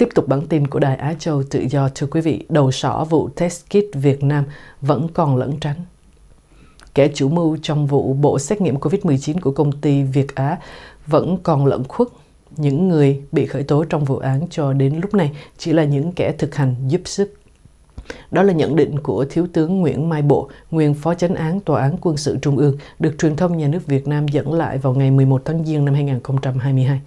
Tiếp tục bản tin của Đài Á Châu Tự Do thưa quý vị, đầu sỏ vụ test kit Việt Nam vẫn còn lẫn tránh. Kẻ chủ mưu trong vụ bộ xét nghiệm COVID-19 của công ty Việt Á vẫn còn lẫn khuất. Những người bị khởi tố trong vụ án cho đến lúc này chỉ là những kẻ thực hành giúp sức đó là nhận định của Thiếu tướng Nguyễn Mai Bộ, nguyên Phó Chánh án Tòa án Quân sự Trung ương, được truyền thông nhà nước Việt Nam dẫn lại vào ngày 11 tháng Giêng năm 2022.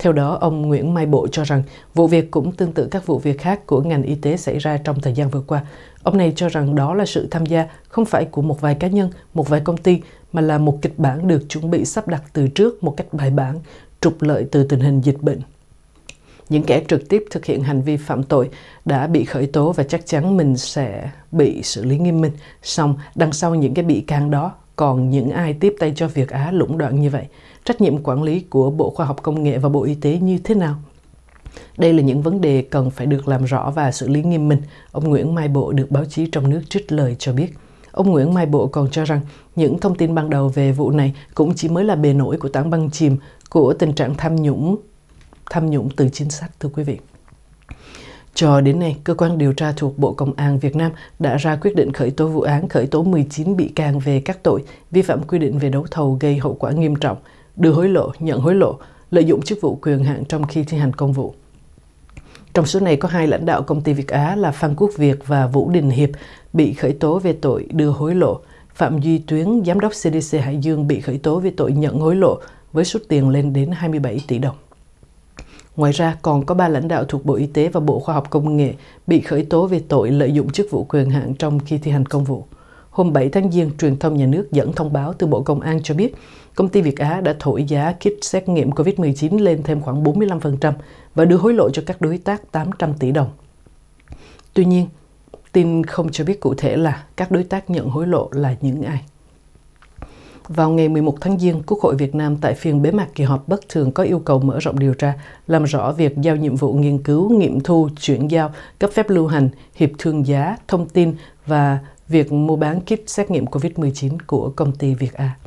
Theo đó, ông Nguyễn Mai Bộ cho rằng vụ việc cũng tương tự các vụ việc khác của ngành y tế xảy ra trong thời gian vừa qua. Ông này cho rằng đó là sự tham gia không phải của một vài cá nhân, một vài công ty, mà là một kịch bản được chuẩn bị sắp đặt từ trước một cách bài bản, trục lợi từ tình hình dịch bệnh. Những kẻ trực tiếp thực hiện hành vi phạm tội đã bị khởi tố và chắc chắn mình sẽ bị xử lý nghiêm minh. Song đằng sau những cái bị can đó còn những ai tiếp tay cho việc Á lũng đoạn như vậy, trách nhiệm quản lý của Bộ Khoa học Công nghệ và Bộ Y tế như thế nào? Đây là những vấn đề cần phải được làm rõ và xử lý nghiêm minh, ông Nguyễn Mai Bộ được báo chí trong nước trích lời cho biết. Ông Nguyễn Mai Bộ còn cho rằng những thông tin ban đầu về vụ này cũng chỉ mới là bề nổi của tảng băng chìm của tình trạng tham nhũng tham nhũng từ chính sách thưa quý vị. Cho đến nay, cơ quan điều tra thuộc Bộ Công an Việt Nam đã ra quyết định khởi tố vụ án khởi tố 19 bị can về các tội vi phạm quy định về đấu thầu gây hậu quả nghiêm trọng, đưa hối lộ, nhận hối lộ, lợi dụng chức vụ quyền hạn trong khi thi hành công vụ. Trong số này có hai lãnh đạo công ty Việt Á là Phan Quốc Việt và Vũ Đình Hiệp bị khởi tố về tội đưa hối lộ. Phạm Duy Tuyến, giám đốc CDC Hải Dương bị khởi tố về tội nhận hối lộ với số tiền lên đến 27 tỷ đồng. Ngoài ra, còn có ba lãnh đạo thuộc Bộ Y tế và Bộ Khoa học Công nghệ bị khởi tố về tội lợi dụng chức vụ quyền hạn trong khi thi hành công vụ. Hôm 7 tháng Giêng, truyền thông nhà nước dẫn thông báo từ Bộ Công an cho biết, công ty Việt Á đã thổi giá kit xét nghiệm COVID-19 lên thêm khoảng 45% và đưa hối lộ cho các đối tác 800 tỷ đồng. Tuy nhiên, tin không cho biết cụ thể là các đối tác nhận hối lộ là những ai. Vào ngày 11 tháng Giêng, Quốc hội Việt Nam tại phiên bế mạc kỳ họp bất thường có yêu cầu mở rộng điều tra, làm rõ việc giao nhiệm vụ nghiên cứu, nghiệm thu, chuyển giao, cấp phép lưu hành, hiệp thương giá, thông tin và việc mua bán kit xét nghiệm COVID-19 của công ty Việt A.